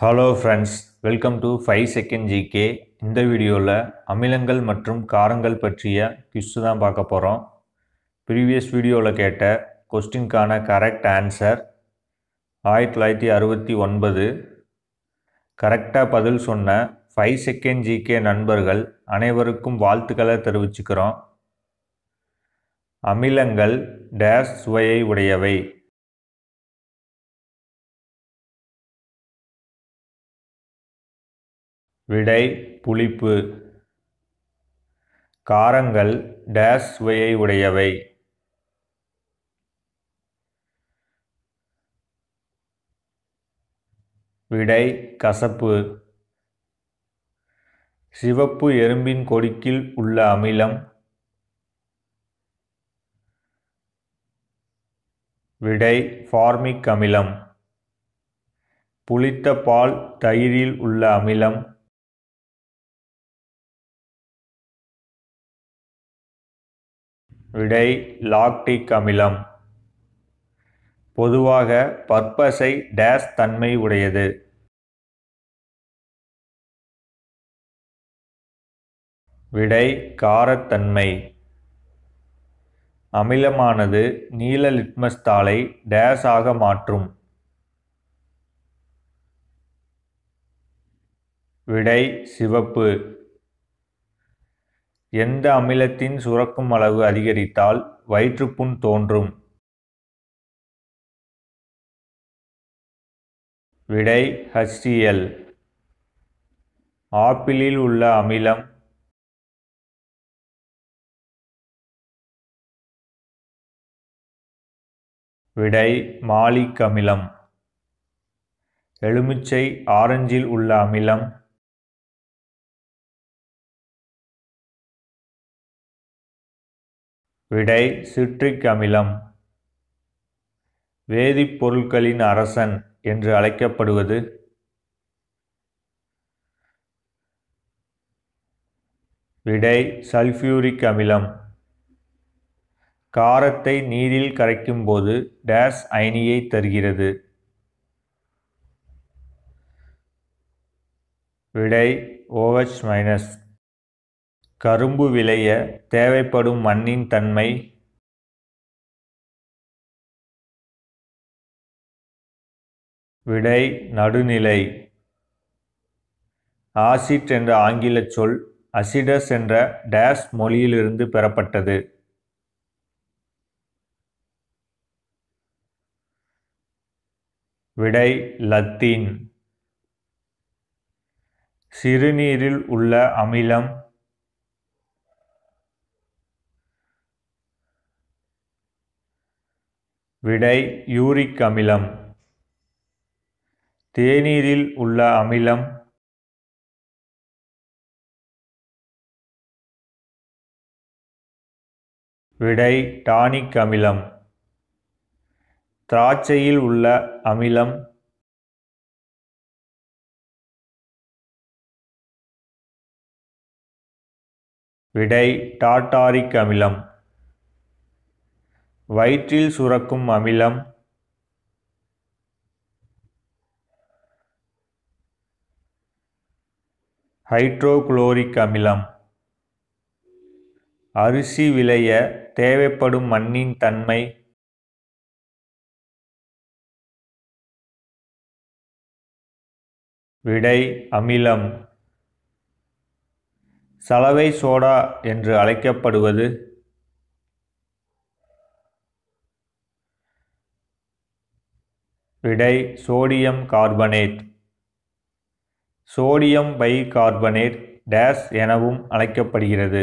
hello friends welcome to five second G இந்த வீடியோவில் அமிலங்கள் மற்றும் காரங்கள் பற்றிய கிஸ்ஸு தான் பார்க்க போகிறோம் ப்ரீவியஸ் வீடியோவில் கேட்ட கொஸ்டின்கான கரெக்ட் ஆன்சர் ஆயிரத்தி தொள்ளாயிரத்தி அறுபத்தி ஒன்பது கரெக்டாக பதில் சொன்ன ஃபைவ் செகண்ட் ஜிகே நண்பர்கள் அனைவருக்கும் வாழ்த்துக்களை தெரிவிச்சுக்கிறோம் அமிலங்கள் டேஷ் சுவையை உடையவை விடை புளிப்பு காரங்கள் டேஸ் சுவையை உடையவை விடை கசப்பு சிவப்பு எறும்பின் கொடிக்கில் உள்ள அமிலம் விடை ஃபார்மிக் அமிலம் புளித்த பால் தயிரில் உள்ள அமிலம் விடை லாக்டிக் அமிலம் பொதுவாக பற்பசை டேஸ் தன்மை உடையது விடை காரத்தன்மை அமிலமானது நீல லிட்மஸ் தாளை டேஸ் ஆக மாற்றும் விடை சிவப்பு எந்த அமிலத்தின் சுரக்கும் அளவு அதிகரித்தால் வயிற்றுப்புண் தோன்றும் விடை ஹஸ்டியல் ஆப்பிளில் உள்ள அமிலம் விடை மாலிக் அமிலம் எலுமிச்சை ஆரஞ்சில் உள்ள அமிலம் விடை சிட்ரிக் அமிலம் வேதிப்பொருட்களின் அரசன் என்று அழைக்கப்படுவது விடை சல்ஃபியூரிக் அமிலம் காரத்தை நீரில் கரைக்கும் போது டேஸ் அயனியை தருகிறது விடை ஓஹெச் மைனஸ் கரும்பு விளைய தேவைப்படும் மண்ணின் தன்மை விடை நடுநிலை ஆசிட் என்ற ஆங்கில சொல் அசிடஸ் என்ற டேஸ் மொழியிலிருந்து பெறப்பட்டது விடை லத்தீன் சிறுநீரில் உள்ள அமிலம் விடை யூரிக் அமிலம் தேநீரில் உள்ள அமிலம் விடை டானிக் அமிலம் திராட்சையில் உள்ள அமிலம் விடை டாட்டாரிக் அமிலம் வயிற்றில் சுரக்கும் அமிலம் ஹைட்ரோகுளோரிக் அமிலம் அரிசி விளைய தேவைப்படும் மண்ணின் தன்மை விடை அமிலம் சலவை சோடா என்று அழைக்கப்படுவது விடை sodium carbonate sodium bicarbonate டேஸ் எனவும் அழைக்கப்படுகிறது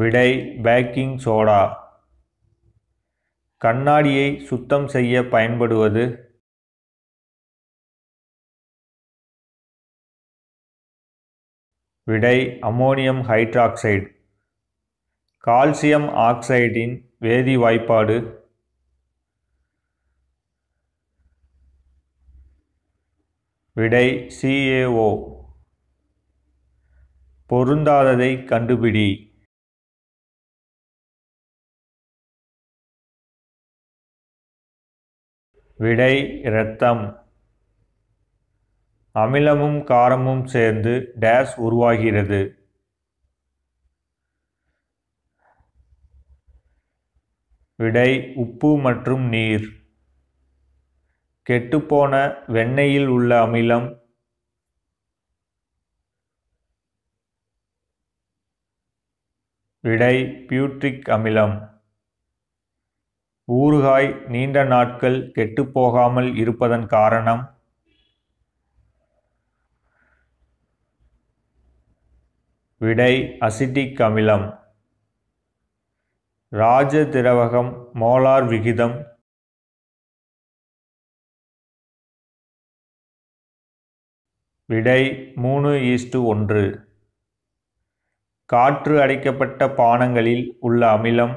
விடை பேக்கிங் சோடா கண்ணாடியை சுத்தம் செய்ய பயன்படுவது விடை அமோனியம் ஹைட்ராக்சைடு கால்சியம் ஆக்சைடின் வேதி வாய்ப்பாடு விடை சிஏஓ பொருந்தாததை கண்டுபிடி விடை இரத்தம் அமிலமும் காரமும் சேர்ந்து டேஸ் உருவாகிறது விடை உப்பு மற்றும் நீர் கெட்டுப்போன வெண்ணெயில் உள்ள அமிலம் விடை பியூட்ரிக் அமிலம் ஊறுகாய் நீண்ட நாட்கள் கெட்டுப்போகாமல் இருப்பதன் காரணம் விடை அசிட்டிக் அமிலம் இராஜ திரவகம் மோலார் விகிதம் விடை மூணு ஈஸ்டு ஒன்று காற்று அடைக்கப்பட்ட பானங்களில் உள்ள அமிலம்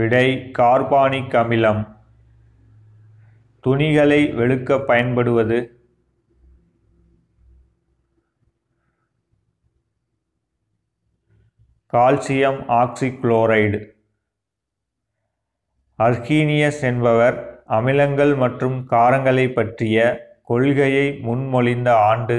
விடை கார்பானிக் அமிலம் துணிகளை வெளுக்க பயன்படுவது கால்சியம் ஆக்சிக்ளோரைடு அர்கீனியஸ் என்பவர் அமிலங்கள் மற்றும் காரங்களை பற்றிய கொள்கையை முன்மொழிந்த ஆண்டு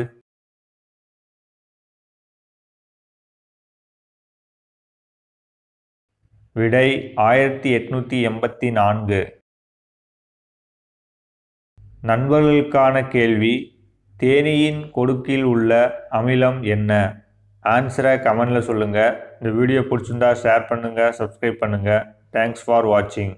விடை ஆயிரத்தி எட்நூற்றி எண்பத்தி நான்கு நண்பர்களுக்கான கேள்வி தேனியின் கொடுக்கில் உள்ள அமிலம் என்ன ஆன்சரை கமெண்டில் சொல்லுங்கள் இந்த வீடியோ பிடிச்சிருந்தா ஷேர் பண்ணுங்கள் சப்ஸ்கிரைப் பண்ணுங்கள் தேங்க்ஸ் ஃபார் வாட்சிங்